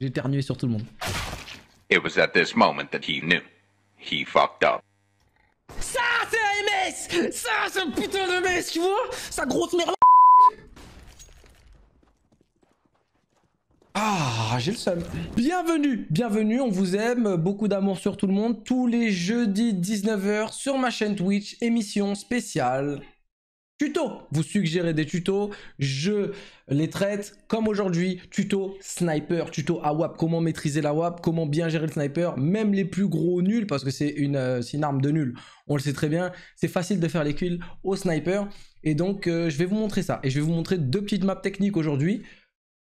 J'ai éternué sur tout le monde. It was at this moment that he knew. He fucked up. Ça, c'est la MS Ça, c'est un putain de MS, tu vois Sa grosse merde Ah, j'ai le seul. Bienvenue, bienvenue, on vous aime, beaucoup d'amour sur tout le monde, tous les jeudis 19h sur ma chaîne Twitch, émission spéciale tutos. Vous suggérez des tutos, je les traite comme aujourd'hui, tuto sniper, tuto AWAP, comment maîtriser la WAP, comment bien gérer le sniper, même les plus gros nuls, parce que c'est une, euh, une, arme de nul, on le sait très bien, c'est facile de faire les kills au sniper, et donc euh, je vais vous montrer ça, et je vais vous montrer deux petites maps techniques aujourd'hui,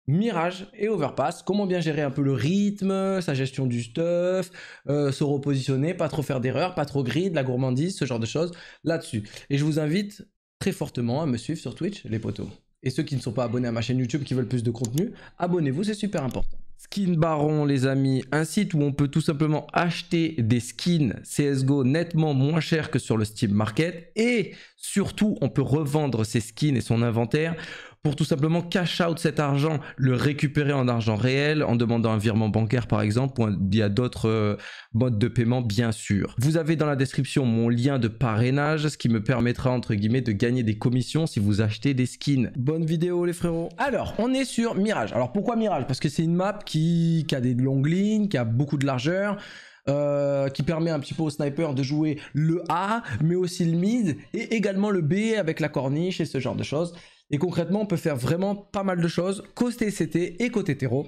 Mirage et Overpass, comment bien gérer un peu le rythme, sa gestion du stuff, euh, se repositionner, pas trop faire d'erreurs, pas trop grid, la gourmandise, ce genre de choses là-dessus. Et je vous invite très fortement à me suivre sur Twitch, les potos. Et ceux qui ne sont pas abonnés à ma chaîne YouTube, qui veulent plus de contenu, abonnez-vous, c'est super important. Skin Baron, les amis, un site où on peut tout simplement acheter des skins CSGO nettement moins cher que sur le Steam Market et Surtout, on peut revendre ses skins et son inventaire pour tout simplement cash out cet argent, le récupérer en argent réel, en demandant un virement bancaire par exemple, ou il y a d'autres euh, modes de paiement bien sûr. Vous avez dans la description mon lien de parrainage, ce qui me permettra entre guillemets de gagner des commissions si vous achetez des skins. Bonne vidéo les frérots. Alors, on est sur Mirage. Alors pourquoi Mirage Parce que c'est une map qui a des longues lignes, qui a beaucoup de largeur, euh, qui permet un petit peu au sniper de jouer le A, mais aussi le mid, et également le B avec la corniche et ce genre de choses. Et concrètement, on peut faire vraiment pas mal de choses, côté CT et côté terreau.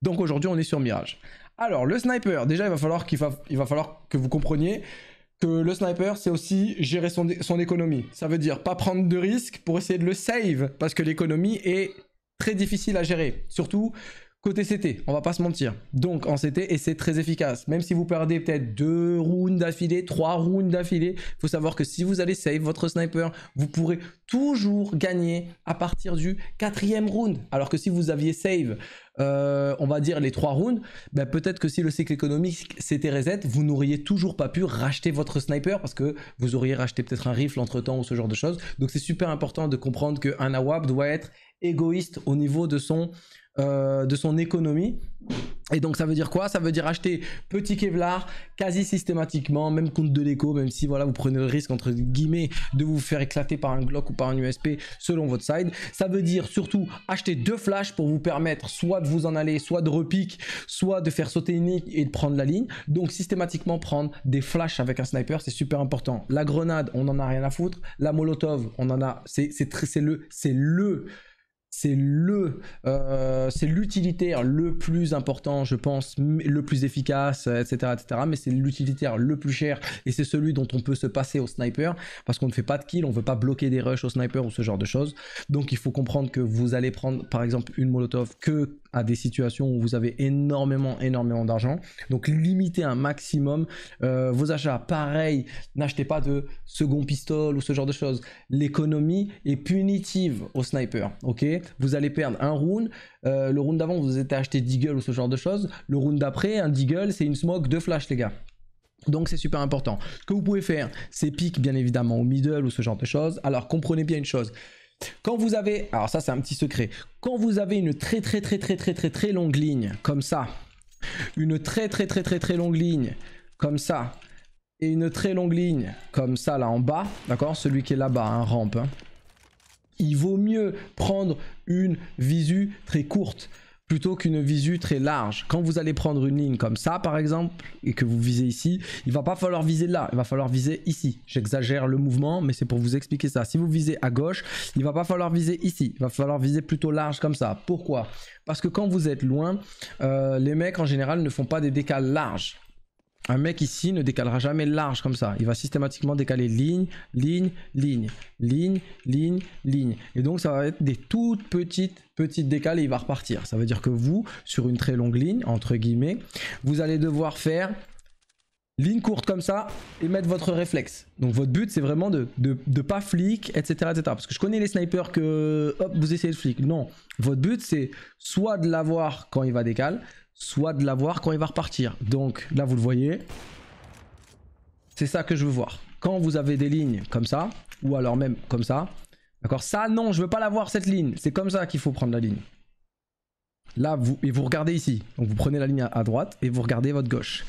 Donc aujourd'hui, on est sur Mirage. Alors, le sniper, déjà, il va falloir, qu'il il va falloir que vous compreniez que le sniper, c'est aussi gérer son, son économie. Ça veut dire pas prendre de risques pour essayer de le save, parce que l'économie est très difficile à gérer. Surtout Côté CT, on va pas se mentir. Donc en CT, et c'est très efficace. Même si vous perdez peut-être deux rounds d'affilée, trois rounds d'affilée, il faut savoir que si vous allez save votre sniper, vous pourrez toujours gagner à partir du quatrième round. Alors que si vous aviez save, euh, on va dire les trois rounds, ben, peut-être que si le cycle économique s'était reset, vous n'auriez toujours pas pu racheter votre sniper parce que vous auriez racheté peut-être un rifle entre temps ou ce genre de choses. Donc c'est super important de comprendre qu'un AWAP doit être égoïste au niveau de son euh, de son économie. Et donc ça veut dire quoi Ça veut dire acheter petit Kevlar quasi systématiquement, même compte de l'écho, même si voilà vous prenez le risque entre guillemets de vous faire éclater par un Glock ou par un USP selon votre side. Ça veut dire surtout acheter deux flashs pour vous permettre soit de vous en aller, soit de repique, soit de faire sauter une ligne et de prendre la ligne. Donc systématiquement prendre des flashs avec un sniper, c'est super important. La grenade, on en a rien à foutre. La molotov, on en a, c'est le, c'est le c'est le euh, c'est l'utilitaire le plus important je pense le plus efficace etc euh, etc mais c'est l'utilitaire le plus cher et c'est celui dont on peut se passer au sniper parce qu'on ne fait pas de kill on veut pas bloquer des rushs au sniper ou ce genre de choses donc il faut comprendre que vous allez prendre par exemple une molotov que à des situations où vous avez énormément énormément d'argent donc limitez un maximum euh, vos achats pareil n'achetez pas de second pistol ou ce genre de choses l'économie est punitive au sniper ok vous allez perdre un round. Euh, le round d'avant, vous êtes acheté Deagle ou ce genre de choses. Le round d'après, un Deagle, c'est une smoke, deux flash, les gars. Donc c'est super important. Ce que vous pouvez faire, c'est pique bien évidemment au middle ou ce genre de choses. Alors comprenez bien une chose. Quand vous avez, alors ça c'est un petit secret, quand vous avez une très très très très très très très longue ligne comme ça, une très très très très très longue ligne comme ça, et une très longue ligne comme ça là en bas, d'accord Celui qui est là-bas, un hein, rampe. Hein il vaut mieux prendre une visu très courte plutôt qu'une visu très large. Quand vous allez prendre une ligne comme ça par exemple et que vous visez ici, il va pas falloir viser là, il va falloir viser ici. J'exagère le mouvement mais c'est pour vous expliquer ça. Si vous visez à gauche, il va pas falloir viser ici, il va falloir viser plutôt large comme ça. Pourquoi Parce que quand vous êtes loin, euh, les mecs en général ne font pas des décals larges un mec ici ne décalera jamais large comme ça. Il va systématiquement décaler ligne, ligne, ligne, ligne, ligne, ligne. Et donc ça va être des toutes petites, petites décales et il va repartir. Ça veut dire que vous, sur une très longue ligne, entre guillemets, vous allez devoir faire ligne courte comme ça et mettre votre réflexe. Donc votre but c'est vraiment de, ne pas flic, etc., etc. Parce que je connais les snipers que hop vous essayez de flic. Non, votre but c'est soit de l'avoir quand il va décaler, soit de la voir quand il va repartir. Donc là vous le voyez, c'est ça que je veux voir. Quand vous avez des lignes comme ça, ou alors même comme ça, d'accord Ça non, je veux pas la voir, cette ligne, c'est comme ça qu'il faut prendre la ligne. Là, vous, et vous regardez ici, donc vous prenez la ligne à droite et vous regardez votre gauche.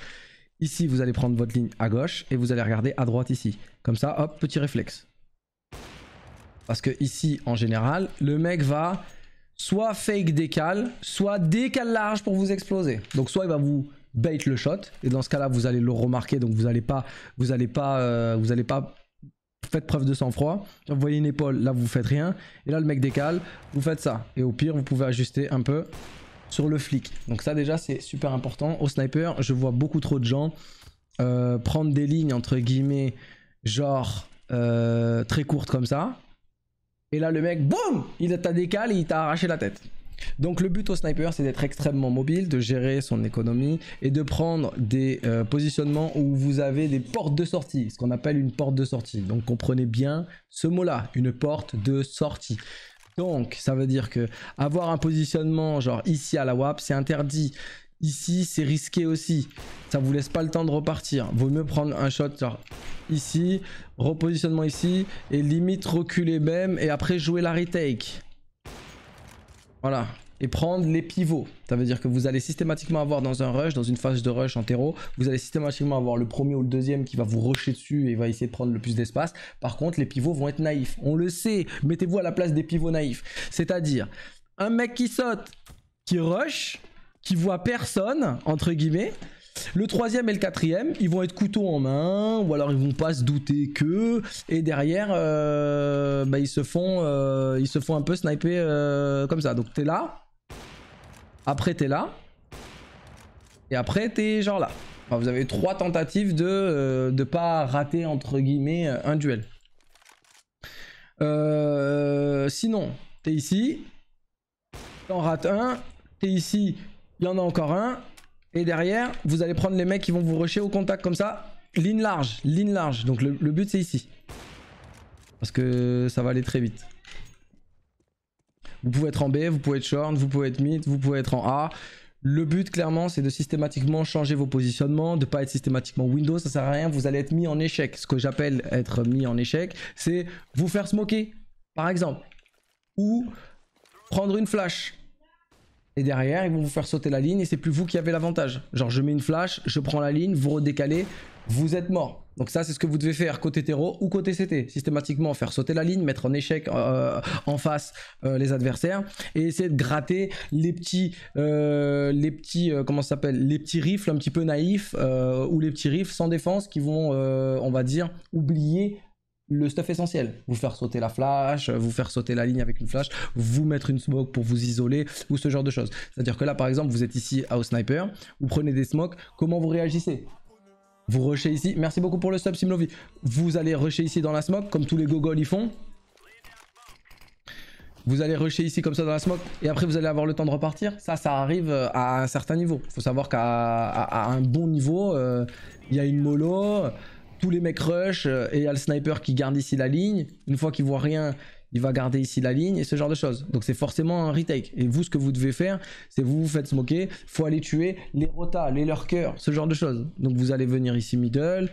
Ici, vous allez prendre votre ligne à gauche et vous allez regarder à droite ici. Comme ça, hop, petit réflexe. Parce que ici, en général, le mec va soit fake décale, soit décale large pour vous exploser. Donc soit il va vous bait le shot, et dans ce cas-là, vous allez le remarquer, donc vous n'allez pas, vous allez pas, euh, vous allez pas, faites preuve de sang-froid. Vous voyez une épaule, là vous faites rien, et là le mec décale, vous faites ça. Et au pire, vous pouvez ajuster un peu sur le flic. Donc ça déjà, c'est super important. Au sniper, je vois beaucoup trop de gens euh, prendre des lignes entre guillemets, genre euh, très courtes comme ça, et là, le mec, boum Il t'a décalé, il t'a arraché la tête. Donc le but au sniper, c'est d'être extrêmement mobile, de gérer son économie et de prendre des euh, positionnements où vous avez des portes de sortie, ce qu'on appelle une porte de sortie. Donc comprenez bien ce mot-là, une porte de sortie. Donc ça veut dire que avoir un positionnement genre ici à la WAP, c'est interdit. Ici, c'est risqué aussi. Ça vous laisse pas le temps de repartir. Vaut mieux prendre un shot ici, repositionnement ici, et limite reculer même, et après jouer la retake. Voilà. Et prendre les pivots. Ça veut dire que vous allez systématiquement avoir dans un rush, dans une phase de rush en terreau, vous allez systématiquement avoir le premier ou le deuxième qui va vous rusher dessus et va essayer de prendre le plus d'espace. Par contre, les pivots vont être naïfs. On le sait. Mettez-vous à la place des pivots naïfs. C'est-à-dire, un mec qui saute, qui rush, qui voit personne, entre guillemets. Le troisième et le quatrième, ils vont être couteau en main, ou alors ils vont pas se douter que, et derrière, euh, bah, ils se font, euh, ils se font un peu sniper euh, comme ça. Donc t'es là, après t'es là, et après t'es genre là. vous avez trois tentatives de ne pas rater entre guillemets un duel. sinon, t'es ici, t'en rates un, t'es ici, il y en a encore un. Et derrière, vous allez prendre les mecs qui vont vous rusher au contact comme ça. Ligne large, ligne large. Donc le, but c'est ici. Parce que ça va aller très vite. Vous pouvez être en B, vous pouvez être short, vous pouvez être mid, vous pouvez être en A. Le but clairement c'est de systématiquement changer vos positionnements, de pas être systématiquement Windows, ça sert à rien, vous allez être mis en échec. Ce que j'appelle être mis en échec, c'est vous faire smoker, par exemple. Ou prendre une flash. Et derrière, ils vont vous faire sauter la ligne et c'est plus vous qui avez l'avantage. Genre, je mets une flash, je prends la ligne, vous redécalez, vous êtes mort. Donc ça, c'est ce que vous devez faire côté terreau ou côté CT. Systématiquement, faire sauter la ligne, mettre en échec euh, euh, en face euh, les adversaires et essayer de gratter les petits, les petits, comment ça s'appelle, les petits rifles un petit peu naïfs ou les petits rifles sans défense qui vont, on va dire, oublier le stuff essentiel. Vous faire sauter la flash, euh, vous faire sauter la ligne avec une flash, vous mettre une smoke pour vous isoler, ou ce genre de choses. C'est-à-dire que là, par exemple, vous êtes ici à au sniper, vous prenez des smokes, comment vous réagissez Vous rushez ici, merci beaucoup pour le stuff Simlovi. Vous allez rusher ici dans la smoke, comme tous les gogols ils font. Vous allez rusher ici comme ça dans la smoke, et après vous allez avoir le temps de repartir. Ça, ça arrive euh, à un certain niveau. Il Faut savoir qu'à un bon niveau, euh, il y a une mollo tous les mecs rush euh, et il y a le sniper qui garde ici la ligne. Une fois qu'il voit rien, il va garder ici la ligne et ce genre de choses. Donc c'est forcément un retake. Et vous, ce que vous devez faire, c'est vous vous faites smoker, faut aller tuer les rotas, les lurkers, ce genre de choses. Donc vous allez venir ici middle,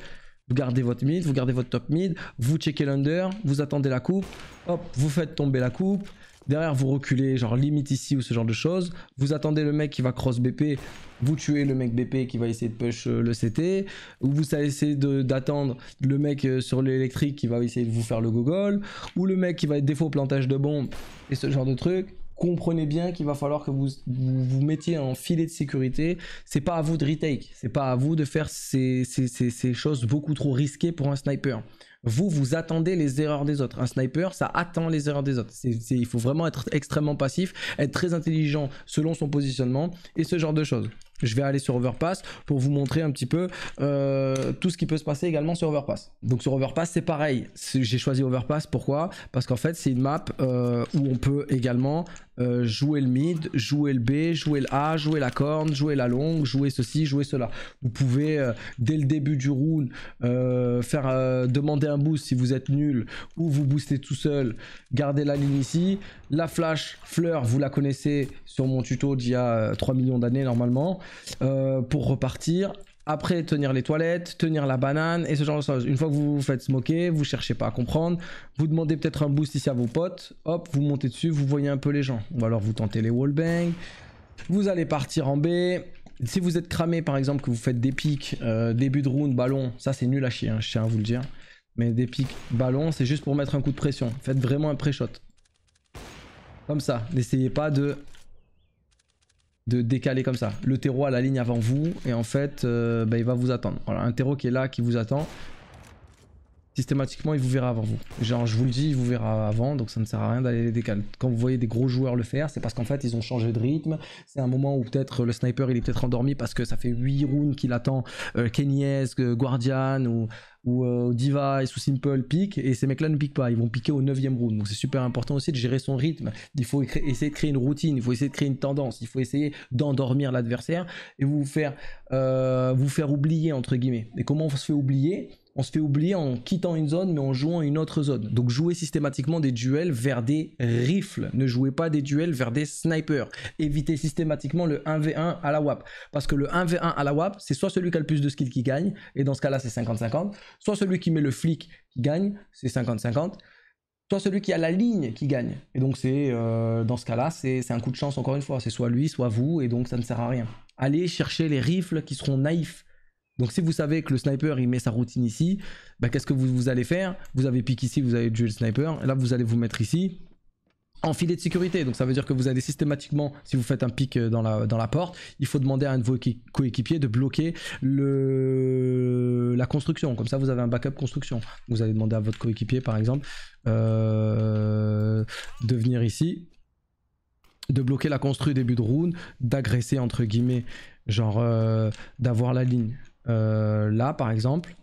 vous gardez votre mid, vous gardez votre top mid, vous checkez l'under, vous attendez la coupe, hop, vous faites tomber la coupe, Derrière, vous reculez, genre limite ici ou ce genre de choses. Vous attendez le mec qui va cross BP, vous tuez le mec BP qui va essayer de push euh, le CT. Ou vous essayez d'attendre le mec euh, sur l'électrique qui va essayer de vous faire le gogol. Ou le mec qui va être défaut plantage de bombes et ce genre de trucs. Comprenez bien qu'il va falloir que vous, vous, mettiez en filet de sécurité. C'est pas à vous de retake, c'est pas à vous de faire ces choses beaucoup trop risquées pour un sniper vous, vous attendez les erreurs des autres. Un sniper, ça attend les erreurs des autres. il faut vraiment être extrêmement passif, être très intelligent selon son positionnement et ce genre de choses. Je vais aller sur Overpass pour vous montrer un petit peu euh, tout ce qui peut se passer également sur Overpass. Donc sur Overpass, c'est pareil. J'ai choisi Overpass, pourquoi Parce qu'en fait, c'est une map euh, où on peut également euh, jouer le mid, jouer le B, jouer le A, jouer la corne, jouer la longue, jouer ceci, jouer cela. Vous pouvez euh, dès le début du round euh, faire demander un boost si vous êtes nul ou vous boostez tout seul. Gardez la ligne ici. La flash fleur, vous la connaissez sur mon tuto d'il y a 3 millions d'années normalement pour repartir après, tenir les toilettes, tenir la banane et ce genre de choses. Une fois que vous vous faites smoker, vous cherchez pas à comprendre, vous demandez peut-être un boost ici à vos potes, hop, vous montez dessus, vous voyez un peu les gens. Ou alors vous tentez les wallbangs, vous allez partir en B. Si vous êtes cramé, par exemple, que vous faites des pics, euh, début de round, ballon, ça c'est nul à chier, hein, je tiens à vous le dire. Mais des pics, ballon, c'est juste pour mettre un coup de pression. Faites vraiment un pré-shot. Comme ça, n'essayez pas de de décaler comme ça. Le terreau à la ligne avant vous, et en fait, euh, bah, il va vous attendre. Voilà, un terreau qui est là, qui vous attend systématiquement, il vous verra avant vous. Genre, je vous le dis, il vous verra avant, donc ça ne sert à rien d'aller les décaler. Quand vous voyez des gros joueurs le faire, c'est parce qu'en fait, ils ont changé de rythme. C'est un moment où peut-être le sniper, il est peut-être endormi parce que ça fait 8 rounds qu'il attend euh, Guardian ou, Device ou euh, Simple pique, et ces mecs-là ne piquent pas, ils vont piquer au 9ème round. Donc c'est super important aussi de gérer son rythme. Il faut essayer de créer une routine, il faut essayer de créer une tendance, il faut essayer d'endormir l'adversaire et vous faire, euh, vous faire oublier, entre guillemets. Et comment on se fait oublier on se fait oublier en quittant une zone mais en jouant une autre zone. Donc jouez systématiquement des duels vers des rifles. Ne jouez pas des duels vers des snipers. Évitez systématiquement le 1v1 à la WAP. Parce que le 1v1 à la WAP, c'est soit celui qui a le plus de skills qui gagne, et dans ce cas-là c'est 50-50, soit celui qui met le flic qui gagne, c'est 50-50 soit celui qui a la ligne qui gagne. Et donc c'est euh, dans ce cas-là, c'est un coup de chance encore une fois. C'est soit lui, soit vous, et donc ça ne sert à rien. Allez chercher les rifles qui seront naïfs. Donc si vous savez que le sniper il met sa routine ici, bah, qu'est-ce que vous, allez faire Vous avez pique ici, vous avez tué le sniper, là vous allez vous mettre ici en filet de sécurité. Donc ça veut dire que vous allez systématiquement, si vous faites un pic euh, dans la, dans la porte, il faut demander à un de vos coéquipiers de bloquer la construction. Comme ça vous avez un backup construction. Vous allez demander à votre coéquipier par exemple euh, de venir ici, de bloquer la constru début de round, d'agresser entre guillemets, genre euh, d'avoir la ligne. Euh, là, par exemple,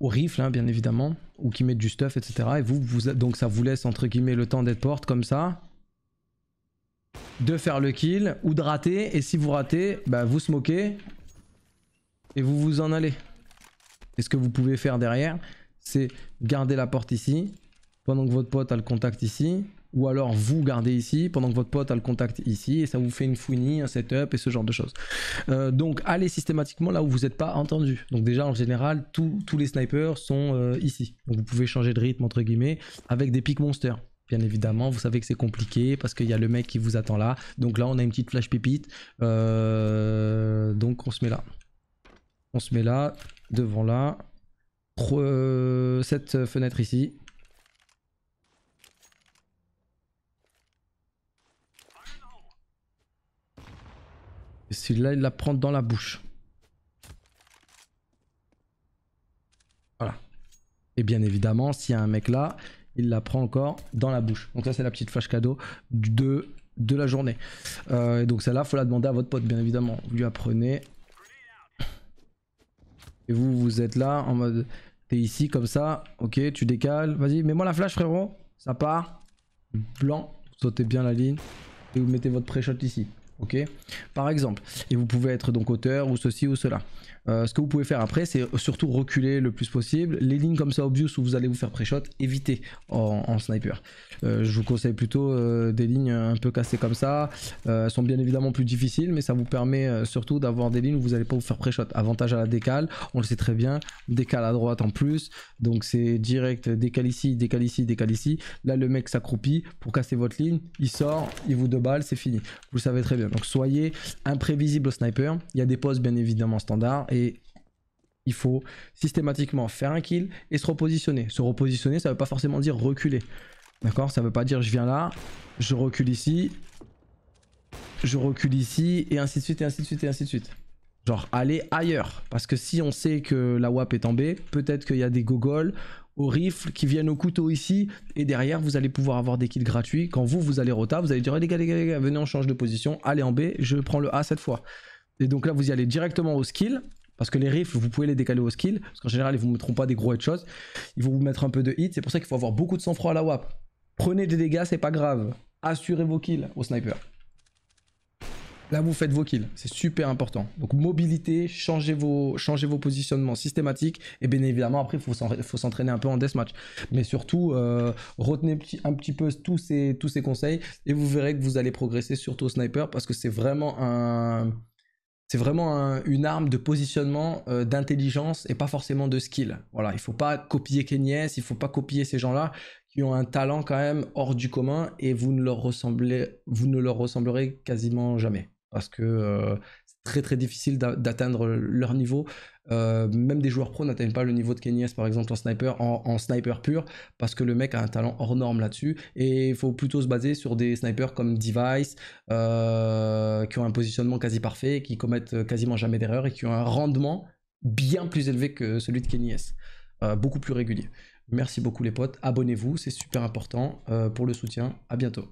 au rifle, bien évidemment, ou qui mettent du stuff, etc. Et vous, vous, donc ça vous laisse entre guillemets le temps d'être porte comme ça, de faire le kill ou de rater. Et si vous ratez, bah vous moquez et vous vous en allez. Et ce que vous pouvez faire derrière, c'est garder la porte ici, pendant que votre pote a le contact ici, ou alors vous gardez ici pendant que votre pote a le contact ici et ça vous fait une founie, un setup et ce genre de choses. Euh, donc allez systématiquement là où vous n'êtes pas entendu. Donc déjà en général tous les snipers sont euh, ici. Donc vous pouvez changer de rythme entre guillemets avec des pics monsters. Bien évidemment, vous savez que c'est compliqué parce qu'il y a le mec qui vous attend là. Donc là, on a une petite flash pépite. Euh, donc on se met là. On se met là, devant là. Cette fenêtre ici, S'il là il la prend dans la bouche. Voilà. Et bien évidemment, s'il y a un mec là, il la prend encore dans la bouche. Donc ça, c'est la petite flash cadeau de, de la journée. Euh, et donc celle-là, faut la demander à votre pote, bien évidemment. Vous lui apprenez. Et vous, vous êtes là en mode, t'es ici comme ça, ok, tu décales, vas-y, mets-moi la flash, frérot. Ça part, blanc, vous sautez bien la ligne et vous mettez votre pré-shot ici. Par exemple. Et vous pouvez être donc auteur ou ceci ou cela. Euh, ce que vous pouvez faire après, c'est surtout reculer le plus possible. Les lignes comme ça, obvious, où vous allez vous faire pré-shot, évitez en, sniper. Euh, je vous conseille plutôt euh, des lignes un peu cassées comme ça. Elles sont bien évidemment plus difficiles, mais ça vous permet surtout d'avoir des lignes où vous n'allez pas vous faire pré-shot. Avantage à la décale, on le sait très bien. Décale à droite en plus. Donc c'est direct, décale ici, décale ici, décale ici. Là, le mec s'accroupit pour casser votre ligne. Il sort, il vous deux balles, c'est fini. Vous le savez très bien. Donc soyez imprévisible au sniper. Il y a des postes bien évidemment standards et il faut systématiquement faire un kill et se repositionner. Se repositionner, ça veut pas forcément dire reculer. D'accord Ça veut pas dire je viens là, je recule ici, je recule ici, et ainsi de suite, et ainsi de suite, et ainsi de suite. Genre aller ailleurs. Parce que si on sait que la WAP est en B, peut-être qu'il y a des gogoles au rifle qui viennent au couteau ici, et derrière vous allez pouvoir avoir des kills gratuits. Quand vous, vous allez rota, vous allez dire allez eh, gars, les gars, les venez on change de position, allez en B, je prends le A cette fois. Et donc là vous y allez directement au skill, parce que les riffs, vous pouvez les décaler au skill, parce qu'en général, ils vous mettront pas des gros headshots, ils vont vous mettre un peu de hit, c'est pour ça qu'il faut avoir beaucoup de sang-froid à la WAP. Prenez des dégâts, c'est pas grave. Assurez vos kills au sniper. Là, vous faites vos kills, c'est super important. Donc mobilité, changez vos, changez vos positionnements systématiques, et bien évidemment, après, il faut s'entraîner un peu en deathmatch. Mais surtout, euh, retenez un petit peu tous ces, tous ces conseils, et vous verrez que vous allez progresser, surtout au sniper, parce que c'est vraiment un c'est vraiment une arme de positionnement, euh, d'intelligence et pas forcément de skill. Voilà, il faut pas copier Kenyes, il faut pas copier ces gens-là qui ont un talent quand même hors du commun et vous ne leur ressemblez, vous ne leur ressemblerez quasiment jamais parce que euh, très très difficile d'atteindre leur niveau. Euh, même des joueurs pros n'atteignent pas le niveau de Kenyes par exemple en sniper, en, sniper pur, parce que le mec a un talent hors norme là-dessus. Et il faut plutôt se baser sur des snipers comme Device, euh, qui ont un positionnement quasi parfait, qui commettent quasiment jamais d'erreurs, et qui ont un rendement bien plus élevé que celui de Kenny euh, beaucoup plus régulier. Merci beaucoup les potes, abonnez-vous, c'est super important euh, pour le soutien. À bientôt.